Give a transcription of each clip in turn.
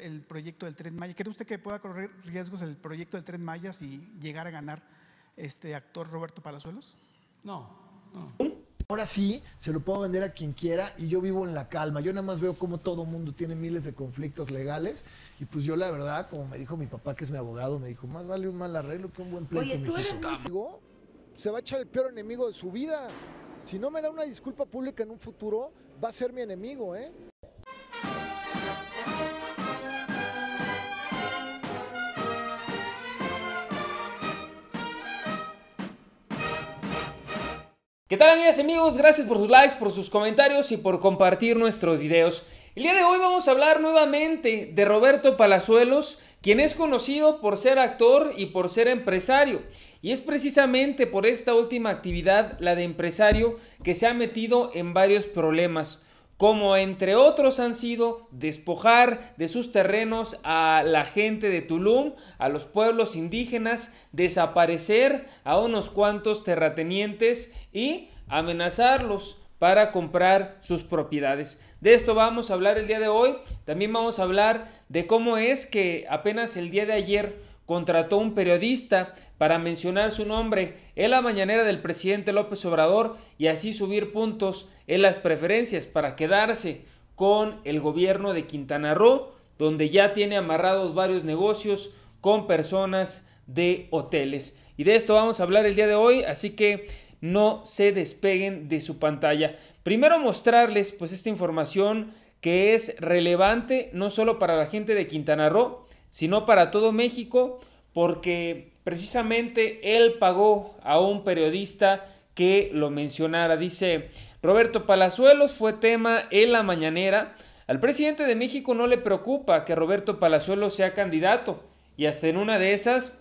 el, proyecto del Tren Maya? ¿Cree usted que pueda correr riesgos el proyecto del Tren Mayas y llegar a ganar este actor Roberto Palazuelos? No, no. Ahora sí, se lo puedo vender a quien quiera y yo vivo en la calma. Yo nada más veo cómo todo mundo tiene miles de conflictos legales y pues yo la verdad, como me dijo mi papá que es mi abogado, me dijo, más vale un mal arreglo que un buen pleito. Oye, tú eres amigo, se va a echar el peor enemigo de su vida. Si no me da una disculpa pública en un futuro, va a ser mi enemigo, ¿eh? ¿Qué tal amigas amigos? Gracias por sus likes, por sus comentarios y por compartir nuestros videos. El día de hoy vamos a hablar nuevamente de Roberto Palazuelos, quien es conocido por ser actor y por ser empresario. Y es precisamente por esta última actividad, la de empresario, que se ha metido en varios problemas como entre otros han sido despojar de sus terrenos a la gente de Tulum, a los pueblos indígenas, desaparecer a unos cuantos terratenientes y amenazarlos para comprar sus propiedades. De esto vamos a hablar el día de hoy. También vamos a hablar de cómo es que apenas el día de ayer contrató un periodista para mencionar su nombre en la mañanera del presidente López Obrador y así subir puntos en las preferencias para quedarse con el gobierno de Quintana Roo, donde ya tiene amarrados varios negocios con personas de hoteles. Y de esto vamos a hablar el día de hoy, así que no se despeguen de su pantalla. Primero mostrarles pues esta información que es relevante no solo para la gente de Quintana Roo, sino para todo México, porque precisamente él pagó a un periodista que lo mencionara. Dice, Roberto Palazuelos fue tema en la mañanera. Al presidente de México no le preocupa que Roberto Palazuelos sea candidato y hasta en una de esas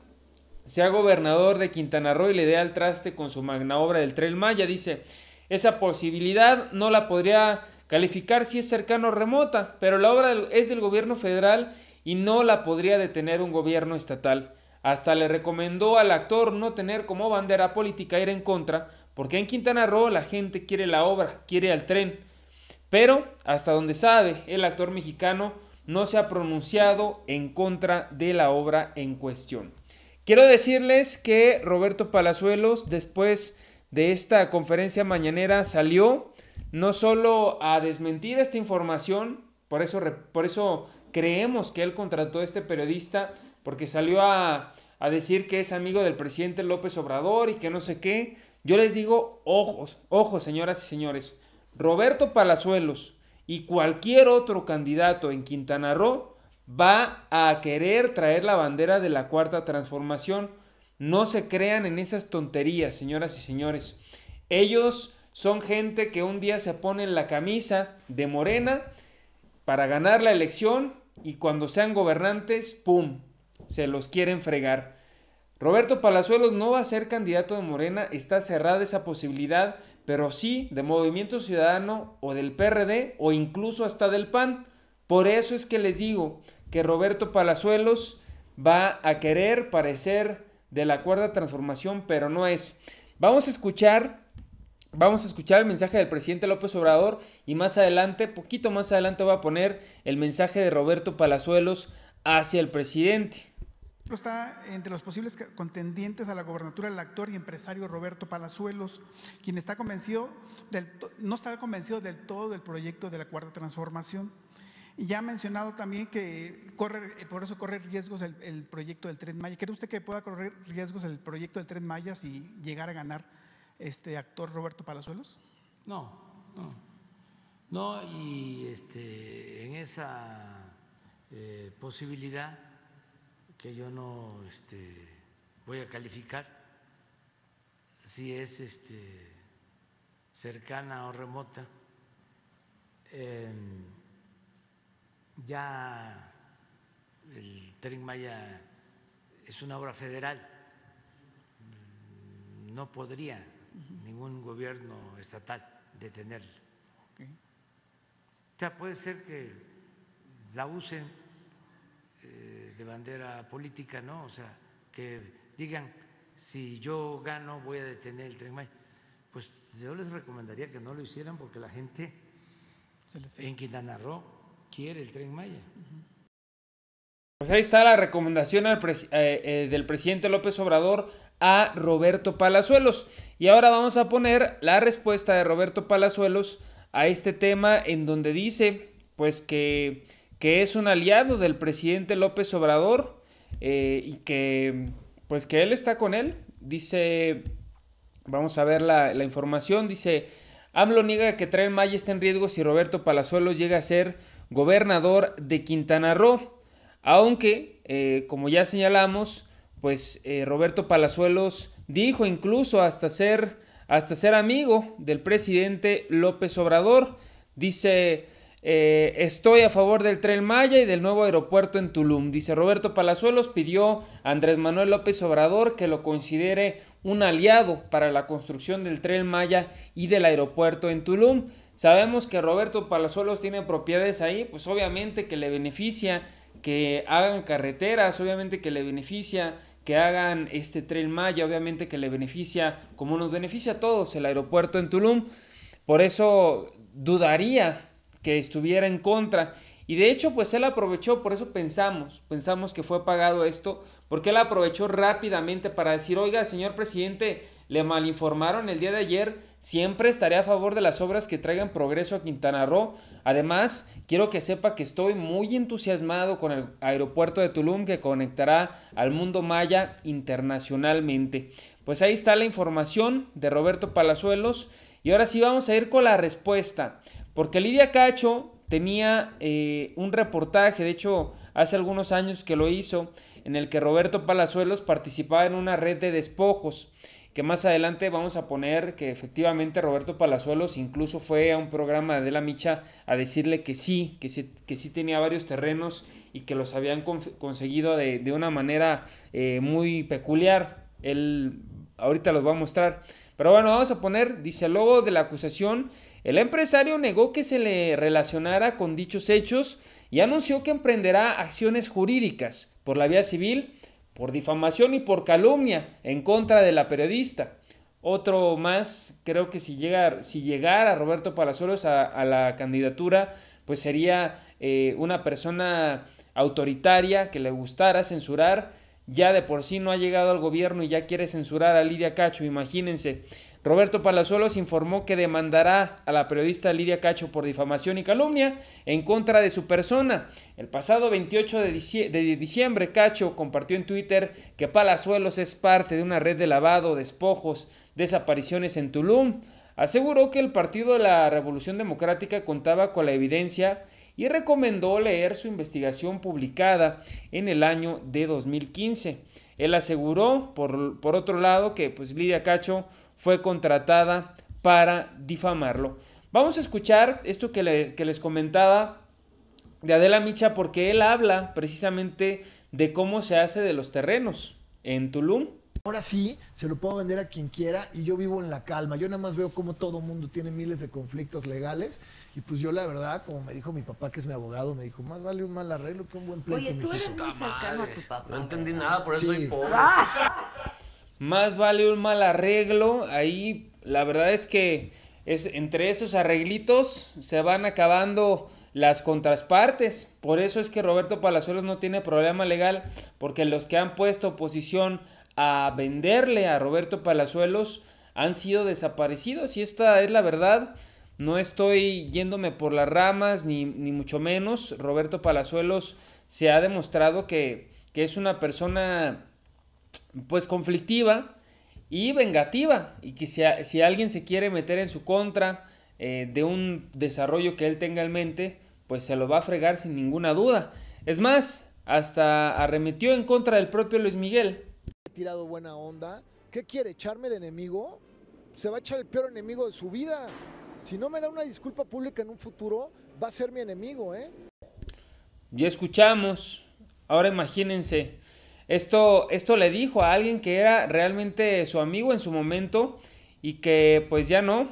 sea gobernador de Quintana Roo y le dé al traste con su magna obra del Tren Maya. Dice, esa posibilidad no la podría calificar si es cercano o remota, pero la obra es del gobierno federal y no la podría detener un gobierno estatal. Hasta le recomendó al actor no tener como bandera política ir en contra, porque en Quintana Roo la gente quiere la obra, quiere al tren. Pero, hasta donde sabe, el actor mexicano no se ha pronunciado en contra de la obra en cuestión. Quiero decirles que Roberto Palazuelos, después de esta conferencia mañanera, salió no solo a desmentir esta información, por eso, por eso Creemos que él contrató a este periodista porque salió a, decir que es amigo del presidente López Obrador y que no sé qué. Yo les digo, ojos, ojos, señoras y señores. Roberto Palazuelos y cualquier otro candidato en Quintana Roo va a querer traer la bandera de la cuarta transformación. No se crean en esas tonterías, señoras y señores. Ellos son gente que un día se pone en la camisa de Morena para ganar la elección y cuando sean gobernantes, ¡pum!, se los quieren fregar. Roberto Palazuelos no va a ser candidato de Morena, está cerrada esa posibilidad, pero sí de Movimiento Ciudadano o del PRD o incluso hasta del PAN. Por eso es que les digo que Roberto Palazuelos va a querer parecer de la cuarta transformación, pero no es. Vamos a escuchar vamos a escuchar el mensaje del presidente López Obrador y más adelante, poquito más adelante, va a poner el mensaje de Roberto Palazuelos hacia el presidente. Está entre los posibles contendientes a la gobernatura el actor y empresario Roberto Palazuelos, quien está convencido del, no está convencido del todo del proyecto de la Cuarta Transformación. Ya ha mencionado también que corre, eh, por eso corre riesgos el, el proyecto del Tren Maya. ¿Cree usted que pueda correr riesgos el proyecto del Tren Maya si llegar a ganar este actor Roberto Palazuelos? No, no. No, y este, en esa eh, posibilidad que yo no este, voy a calificar, si es este, cercana o remota, em, ya el tren Maya es una obra federal, no podría ningún gobierno estatal detenerla. O sea, puede ser que la usen eh, de bandera política, ¿no? O sea, que digan, si yo gano voy a detener el tren Maya. Pues yo les recomendaría que no lo hicieran porque la gente en Quintana Roo quiere el tren Maya. Pues ahí está la recomendación eh, eh, del presidente López Obrador a Roberto Palazuelos. Y ahora vamos a poner la respuesta de Roberto Palazuelos a este tema en donde dice pues que, que es un aliado del presidente López Obrador eh, y que pues que él está con él. Dice, vamos a ver la, la información, dice, AMLO niega que trae Maya está en riesgo si Roberto Palazuelos llega a ser gobernador de Quintana Roo, aunque, eh, como ya señalamos, pues eh, Roberto Palazuelos dijo incluso hasta ser, hasta ser amigo del presidente López Obrador. Dice, eh, estoy a favor del tren Maya y del nuevo aeropuerto en Tulum. Dice Roberto Palazuelos pidió a Andrés Manuel López Obrador que lo considere un aliado para la construcción del tren Maya y del aeropuerto en Tulum. Sabemos que Roberto Palazuelos tiene propiedades ahí, pues obviamente que le beneficia que hagan carreteras, obviamente que le beneficia que hagan este Tren Maya, obviamente que le beneficia, como nos beneficia a todos, el aeropuerto en Tulum. Por eso dudaría que estuviera en contra. Y de hecho, pues él aprovechó, por eso pensamos, pensamos que fue pagado esto porque él aprovechó rápidamente para decir, oiga, señor presidente, le malinformaron el día de ayer, siempre estaré a favor de las obras que traigan progreso a Quintana Roo. Además, quiero que sepa que estoy muy entusiasmado con el aeropuerto de Tulum que conectará al mundo maya internacionalmente. Pues ahí está la información de Roberto Palazuelos. Y ahora sí vamos a ir con la respuesta, porque Lidia Cacho tenía eh, un reportaje, de hecho hace algunos años que lo hizo, en el que Roberto Palazuelos participaba en una red de despojos, que más adelante vamos a poner que efectivamente Roberto Palazuelos incluso fue a un programa de la Micha a decirle que sí, que sí, que sí tenía varios terrenos y que los habían conseguido de, una manera eh, muy peculiar. Él ahorita los va a mostrar. Pero bueno, vamos a poner, dice luego de la acusación, el empresario negó que se le relacionara con dichos hechos y anunció que emprenderá acciones jurídicas por la vía civil por difamación y por calumnia en contra de la periodista. Otro más, creo que si, si llegara Roberto Palazuelos a, la candidatura, pues sería eh, una persona autoritaria que le gustara censurar. Ya de por sí no ha llegado al gobierno y ya quiere censurar a Lidia Cacho, imagínense. Roberto Palazuelos informó que demandará a la periodista Lidia Cacho por difamación y calumnia en contra de su persona. El pasado 28 de, diciembre, Cacho compartió en Twitter que Palazuelos es parte de una red de lavado, despojos, desapariciones en Tulum. Aseguró que el Partido de la Revolución Democrática contaba con la evidencia y recomendó leer su investigación publicada en el año de 2015. Él aseguró, por, por otro lado, que pues, Lidia Cacho fue contratada para difamarlo. Vamos a escuchar esto que, les comentaba de Adela Micha porque él habla precisamente de cómo se hace de los terrenos en Tulum. Ahora sí, se lo puedo vender a quien quiera y yo vivo en la calma. Yo nada más veo cómo todo mundo tiene miles de conflictos legales y pues yo la verdad, como me dijo mi papá que es mi abogado, me dijo, más vale un mal arreglo que un buen pleito. Oye, tú eres muy cercano a tu papá. No entendí nada, por eso soy pobre. Más vale un mal arreglo. Ahí la verdad es que entre esos arreglitos se van acabando las contraspartes. Por eso es que Roberto Palazuelos no tiene problema legal, porque los que han puesto oposición a venderle a Roberto Palazuelos han sido desaparecidos. Y esta es la verdad. No estoy yéndome por las ramas, ni, mucho menos. Roberto Palazuelos se ha demostrado que, que es una persona pues conflictiva y vengativa. Y que si, alguien se quiere meter en su contra eh, de un desarrollo que él tenga en mente, pues se lo va a fregar sin ninguna duda. Es más, hasta arremetió en contra del propio Luis Miguel. He tirado buena onda. ¿Qué quiere? ¿Echarme de enemigo? Se va a echar el peor enemigo de su vida. Si no me da una disculpa pública en un futuro, va a ser mi enemigo, ¿eh? Ya escuchamos. Ahora imagínense esto, esto le dijo a alguien que era realmente su amigo en su momento y que pues ya no,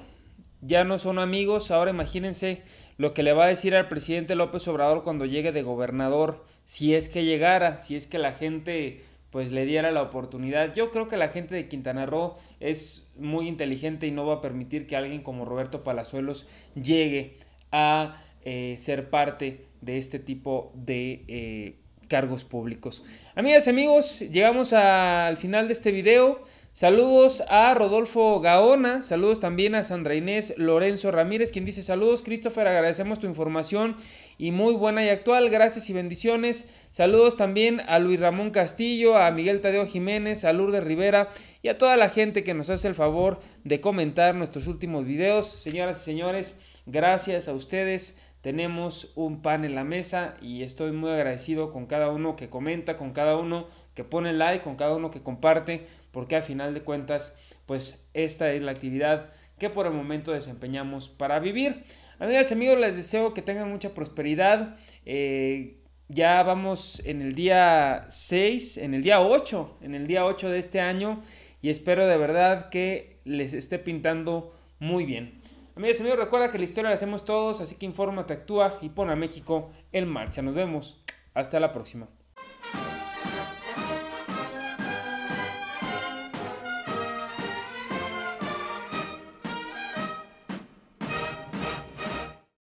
ya no son amigos. Ahora imagínense lo que le va a decir al presidente López Obrador cuando llegue de gobernador, si es que llegara, si es que la gente pues le diera la oportunidad. Yo creo que la gente de Quintana Roo es muy inteligente y no va a permitir que alguien como Roberto Palazuelos llegue a eh, ser parte de este tipo de eh, cargos públicos. Amigas y amigos, llegamos al final de este video. Saludos a Rodolfo Gaona, saludos también a Sandra Inés Lorenzo Ramírez, quien dice saludos Christopher, agradecemos tu información y muy buena y actual, gracias y bendiciones. Saludos también a Luis Ramón Castillo, a Miguel Tadeo Jiménez, a Lourdes Rivera y a toda la gente que nos hace el favor de comentar nuestros últimos videos. Señoras y señores, gracias a ustedes tenemos un pan en la mesa y estoy muy agradecido con cada uno que comenta, con cada uno que pone like, con cada uno que comparte, porque al final de cuentas, pues esta es la actividad que por el momento desempeñamos para vivir. Amigas y amigos, les deseo que tengan mucha prosperidad. Eh, ya vamos en el día 6, en el día 8, en el día 8 de este año y espero de verdad que les esté pintando muy bien. Amigas y amigos, recuerda que la historia la hacemos todos, así que infórmate, actúa y pon a México en marcha. Nos vemos. Hasta la próxima.